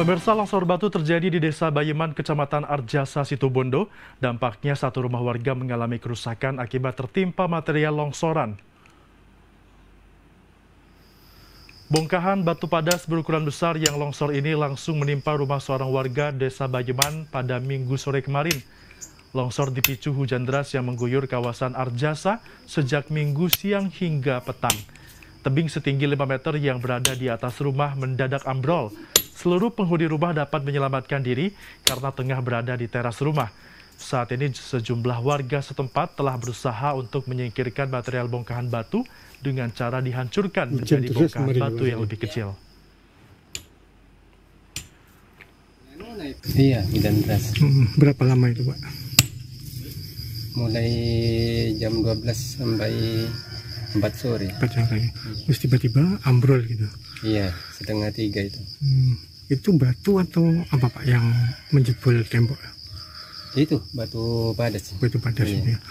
Pemirsa longsor batu terjadi di Desa Bayeman, Kecamatan Arjasa, Situbondo. Dampaknya satu rumah warga mengalami kerusakan akibat tertimpa material longsoran. Bongkahan batu padas berukuran besar yang longsor ini langsung menimpa rumah seorang warga Desa Bayeman pada minggu sore kemarin. Longsor dipicu hujan deras yang mengguyur kawasan Arjasa sejak minggu siang hingga petang. Tebing setinggi 5 meter yang berada di atas rumah mendadak ambrol. Seluruh penghuni rumah dapat menyelamatkan diri karena tengah berada di teras rumah. Saat ini sejumlah warga setempat telah berusaha untuk menyingkirkan material bongkahan batu dengan cara dihancurkan menjadi bongkahan batu yang lebih kecil. Iya, hujan deras. Hmm, berapa lama itu, Pak? Mulai jam 12 sampai empat sore empat sore terus tiba-tiba ambrol gitu iya setengah tiga itu hmm. itu batu atau apa pak yang menjebol tembok itu batu padas batu padas iya. Gitu ya.